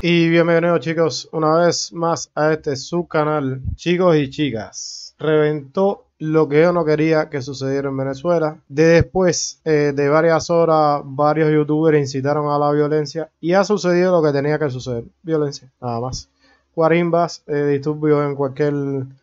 Y bienvenidos chicos una vez más a este su canal Chicos y chicas Reventó lo que yo no quería que sucediera en Venezuela de Después eh, de varias horas varios youtubers incitaron a la violencia Y ha sucedido lo que tenía que suceder Violencia, nada más Cuarimbas, eh, disturbios en cualquier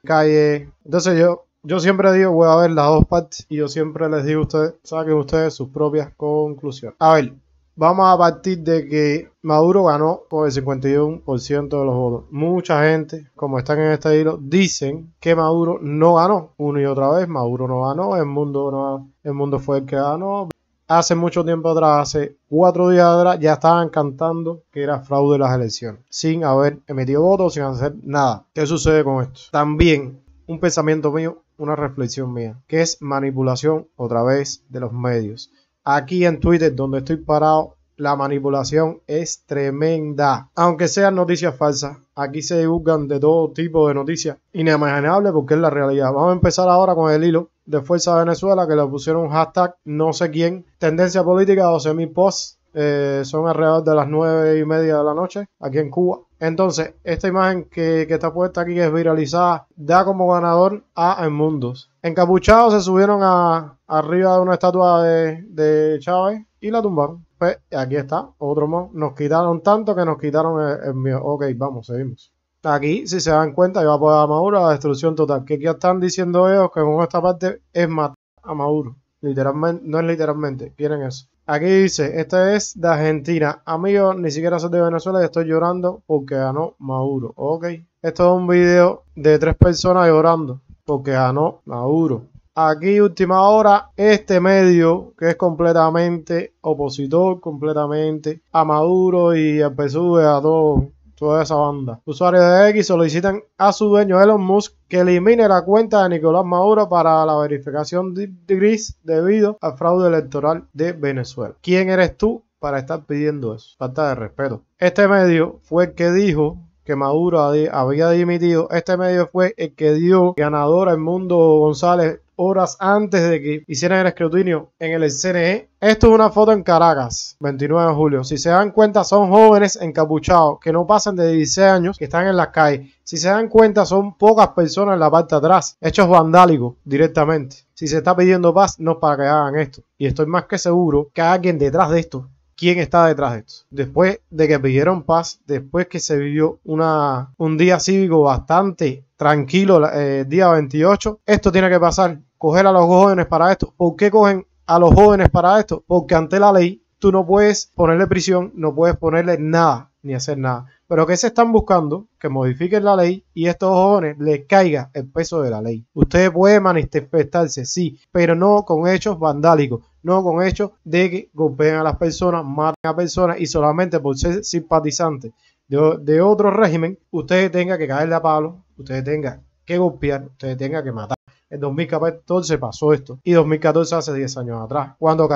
calle Entonces yo, yo siempre digo voy a ver las dos partes Y yo siempre les digo a ustedes, saquen ustedes sus propias conclusiones A ver Vamos a partir de que Maduro ganó con el 51% de los votos. Mucha gente, como están en este hilo, dicen que Maduro no ganó. Una y otra vez, Maduro no ganó, el mundo, no, el mundo fue el que ganó. Hace mucho tiempo atrás, hace cuatro días atrás, ya estaban cantando que era fraude de las elecciones, sin haber emitido votos, sin hacer nada. ¿Qué sucede con esto? También un pensamiento mío, una reflexión mía, que es manipulación otra vez de los medios aquí en Twitter, donde estoy parado, la manipulación es tremenda. Aunque sean noticias falsas, aquí se divulgan de todo tipo de noticias Inimaginable, porque es la realidad. Vamos a empezar ahora con el hilo de Fuerza Venezuela que le pusieron un hashtag no sé quién, tendencia política 12.000 posts eh, son alrededor de las nueve y media de la noche aquí en Cuba. Entonces, esta imagen que, está puesta aquí, es viralizada, da como ganador a Mundos. Encapuchados se subieron a, arriba de una estatua de, Chávez y la tumbaron. Pues aquí está, otro más. Nos quitaron tanto que nos quitaron el, mío. Ok, vamos, seguimos. Aquí, si se dan cuenta, iba a poder a Maduro la destrucción total. Que ya están diciendo ellos que con esta parte es matar a Maduro. Literalmente, no es literalmente, quieren eso. Aquí dice, esta es de Argentina. Amigos, ni siquiera soy de Venezuela y estoy llorando porque ganó Maduro. Ok. Esto es un video de tres personas llorando porque ganó Maduro. Aquí última hora, este medio que es completamente opositor, completamente a Maduro y a PSUV, a todo toda esa banda. Usuarios de X solicitan a su dueño Elon Musk que elimine la cuenta de Nicolás Maduro para la verificación de gris debido al fraude electoral de Venezuela. ¿Quién eres tú para estar pidiendo eso? Falta de respeto. Este medio fue el que dijo que Maduro había dimitido. Este medio fue el que dio ganador al mundo González horas antes de que hicieran el escrutinio en el CNE. Esto es una foto en Caracas, 29 de julio. Si se dan cuenta, son jóvenes encapuchados que no pasan de 16 años, que están en las calles. Si se dan cuenta, son pocas personas en la parte de atrás, hechos vandálicos directamente. Si se está pidiendo paz, no para que hagan esto. Y estoy más que seguro que hay alguien detrás de esto quién está detrás de esto. Después de que pidieron paz, después que se vivió una, un día cívico bastante tranquilo, el eh, día 28, esto tiene que pasar. Coger a los jóvenes para esto. ¿Por qué cogen a los jóvenes para esto? Porque ante la ley tú no puedes ponerle prisión, no puedes ponerle nada, ni hacer nada. Pero ¿qué se están buscando? Que modifiquen la ley y a estos jóvenes les caiga el peso de la ley. Ustedes pueden manifestarse, sí, pero no con hechos vandálicos, no con hechos de que golpeen a las personas, maten a personas y solamente por ser simpatizantes de, otro régimen, ustedes tengan que caerle a palo, ustedes tengan que golpear, ustedes tengan que matar. En 2014 pasó esto. Y 2014 hace 10 años atrás. Cuando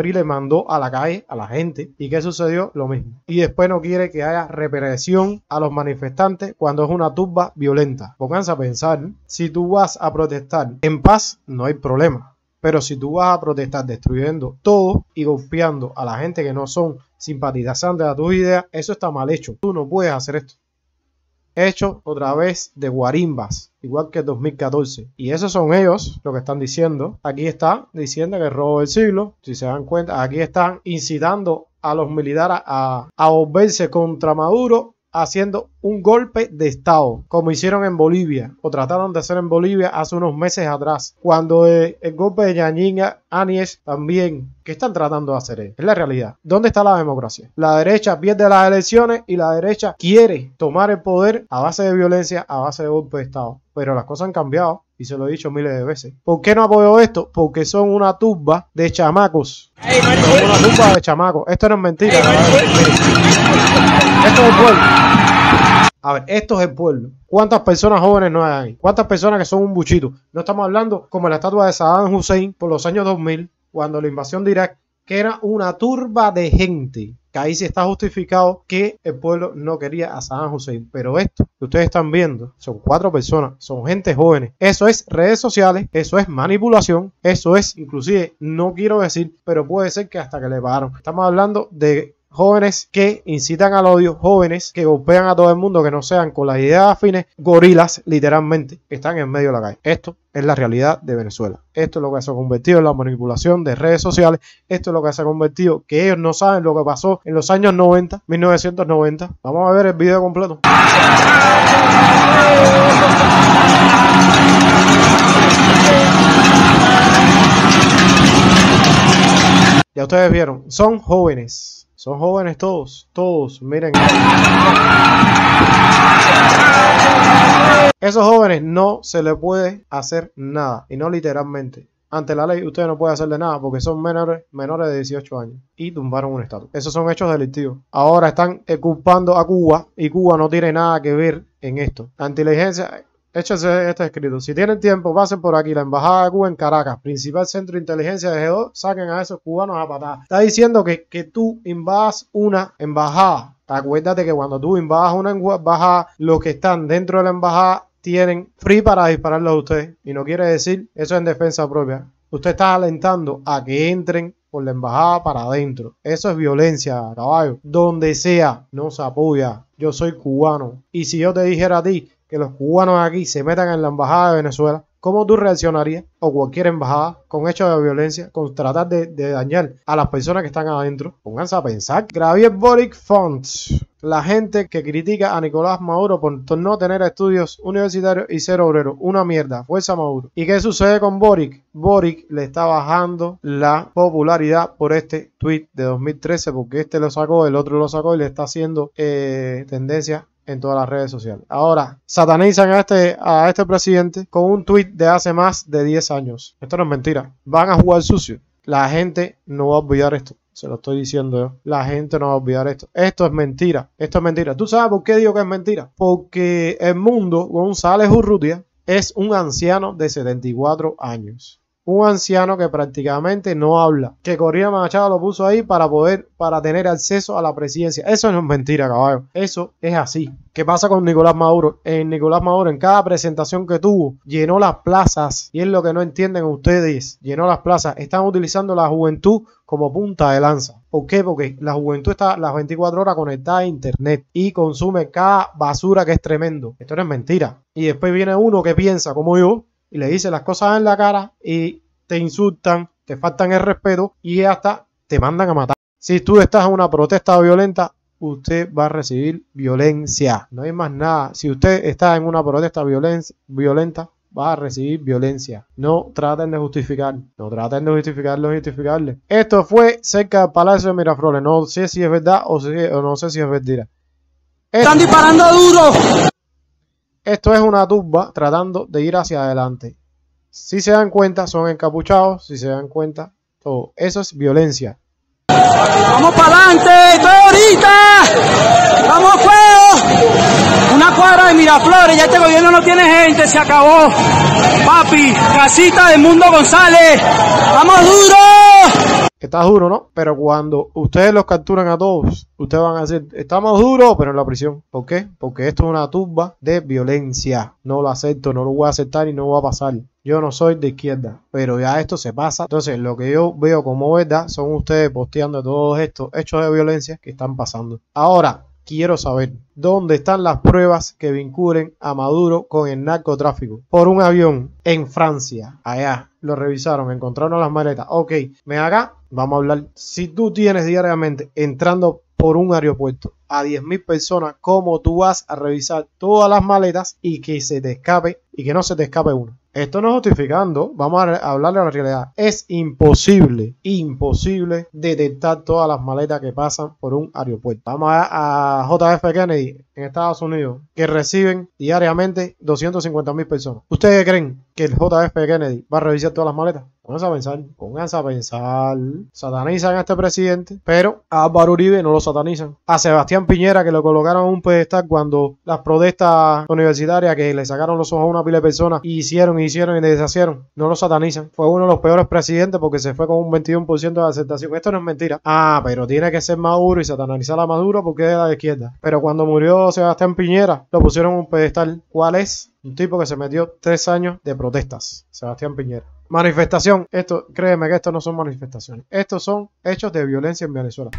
le mandó a la calle a la gente. ¿Y qué sucedió? Lo mismo. Y después no quiere que haya represión a los manifestantes cuando es una turba violenta. Pónganse a pensar. Si tú vas a protestar en paz, no hay problema. Pero si tú vas a protestar destruyendo todo y golpeando a la gente que no son simpatizantes a tus ideas, eso está mal hecho. Tú no puedes hacer esto hecho otra vez de guarimbas, igual que 2014. Y esos son ellos lo que están diciendo. Aquí está diciendo que el robo del siglo, si se dan cuenta, aquí están incitando a los militares a, a volverse contra Maduro haciendo un golpe de Estado, como hicieron en Bolivia, o trataron de hacer en Bolivia hace unos meses atrás, cuando eh, el, golpe de Yanin Anies también, que están tratando de hacer Es la realidad. ¿Dónde está la democracia? La derecha pierde las elecciones y la derecha quiere tomar el poder a base de violencia, a base de golpe de Estado. Pero las cosas han cambiado y se lo he dicho miles de veces. ¿Por qué no apoyo esto? Porque son una tumba de chamacos. una tumba de chamacos. Esto no es mentira. Esto es el pueblo. A ver, esto es el pueblo. ¿Cuántas personas jóvenes no hay? ¿Cuántas personas que son un buchito? No estamos hablando como la estatua de Saddam Hussein por los años 2000, cuando la invasión de Irak, que era una turba de gente que ahí sí está justificado que el pueblo no quería a Saddam Hussein. Pero esto que ustedes están viendo son cuatro personas, son gente jóvenes. Eso es redes sociales, eso es manipulación, eso es inclusive, no quiero decir, pero puede ser que hasta que le pagaron. Estamos hablando de jóvenes que incitan al odio, jóvenes que golpean a todo el mundo que no sean con las ideas afines, gorilas literalmente están en medio de la calle. Esto es la realidad de Venezuela. Esto es lo que se ha convertido en la manipulación de redes sociales. Esto es lo que se ha convertido, que ellos no saben lo que pasó en los años 90, 1990. Vamos a ver el video completo. Ya ustedes vieron, son jóvenes son jóvenes todos, todos, miren. Esos jóvenes no se les puede hacer nada, y no literalmente. Ante la ley usted no puede hacerle nada porque son menores, menores de 18 años y tumbaron un estatus. Esos son hechos delictivos. Ahora están eh, culpando a Cuba y Cuba no tiene nada que ver en esto. La inteligencia Échense este escrito. Si tienen tiempo, pasen por aquí, la Embajada de Cuba en Caracas, principal centro de inteligencia de G2, saquen a esos cubanos a patada. Está diciendo que, tú invadas una embajada. Acuérdate que cuando tú invadas una embajada, los que están dentro de la embajada tienen free para dispararlo a usted. Y no quiere decir eso en defensa propia. Usted está alentando a que entren por la embajada para adentro. Eso es violencia, caballo. Donde sea, no se apoya. Yo soy cubano. Y si yo te dijera a ti que los cubanos aquí se metan en la embajada de Venezuela, ¿cómo tú reaccionarías o cualquier embajada con hechos de violencia, con tratar de, dañar a las personas que están adentro? Pónganse a pensar. Gravier Boric Fonts la gente que critica a Nicolás Maduro por no tener estudios universitarios y ser obrero. Una mierda. Fuerza Maduro. ¿Y qué sucede con Boric? Boric le está bajando la popularidad por este tweet de 2013 porque este lo sacó, el otro lo sacó y le está haciendo eh, tendencia en todas las redes sociales. Ahora, satanizan a este, a este presidente con un tweet de hace más de 10 años. Esto no es mentira. Van a jugar sucio. La gente no va a olvidar esto. Se lo estoy diciendo yo. La gente no va a olvidar esto. Esto es mentira. Esto es mentira. ¿Tú sabes por qué digo que es mentira? Porque el mundo, González Urrutia, es un anciano de 74 años un anciano que prácticamente no habla, que Correa Machado lo puso ahí para poder, para tener acceso a la presidencia. Eso no es mentira, caballo. Eso es así. ¿Qué pasa con Nicolás Maduro? En eh, Nicolás Maduro, en cada presentación que tuvo, llenó las plazas. Y es lo que no entienden ustedes. Llenó las plazas. Están utilizando la juventud como punta de lanza. ¿Por qué? Porque la juventud está las 24 horas conectada a internet y consume cada basura que es tremendo. Esto no es mentira. Y después viene uno que piensa, como yo, y le dice las cosas en la cara y te insultan, te faltan el respeto y hasta te mandan a matar. Si tú estás en una protesta violenta, usted va a recibir violencia. No hay más nada. Si usted está en una protesta violenta, va a recibir violencia. No traten de justificar. No traten de justificarlo justificarle Esto fue cerca del Palacio de Miraflores. No sé si es verdad o, o no sé si es mentira. Están disparando duro. Esto es una tumba tratando de ir hacia adelante. Si se dan cuenta, son encapuchados, si se dan cuenta, todo. Eso es violencia. ¡Vamos para adelante! ahorita! ¡Vamos fuera! cuadra de Miraflores, ya este gobierno no tiene gente, se acabó. Papi, casita de Mundo González, vamos duro. Está duro, ¿no? Pero cuando ustedes los capturan a todos, ustedes van a decir, estamos duros, pero en la prisión. ¿Por qué? Porque esto es una tumba de violencia. No lo acepto, no lo voy a aceptar y no va a pasar. Yo no soy de izquierda, pero ya esto se pasa. Entonces, lo que yo veo como verdad son ustedes posteando todos estos hechos de violencia que están pasando. Ahora, Quiero saber dónde están las pruebas que vinculen a Maduro con el narcotráfico. Por un avión en Francia, allá, lo revisaron, encontraron las maletas. Ok, me haga. vamos a hablar. Si tú tienes diariamente entrando por un aeropuerto a 10.000 personas, ¿cómo tú vas a revisar todas las maletas y que se te escape y que no se te escape una? Esto no justificando, vamos a hablarle a la realidad. Es imposible, imposible detectar todas las maletas que pasan por un aeropuerto. Vamos a, a JF Kennedy en Estados Unidos, que reciben diariamente 250 mil personas. ¿Ustedes creen que el JF Kennedy va a revisar todas las maletas? Pónganse a pensar, pónganse a pensar. Satanizan a este presidente, pero a Álvaro Uribe no lo satanizan. A Sebastián Piñera, que lo colocaron a un pedestal cuando las protestas universitarias que le sacaron los ojos a una pila de personas hicieron, hicieron y deshacieron, no lo satanizan. Fue uno de los peores presidentes porque se fue con un 21% de aceptación. Esto no es mentira. Ah, pero tiene que ser Maduro y satanizar a Maduro porque es de la izquierda. Pero cuando murió Sebastián Piñera, lo pusieron a un pedestal. ¿Cuál es? Un tipo que se metió tres años de protestas. Sebastián Piñera. Manifestación, esto, créeme que esto no son manifestaciones, estos son hechos de violencia en Venezuela.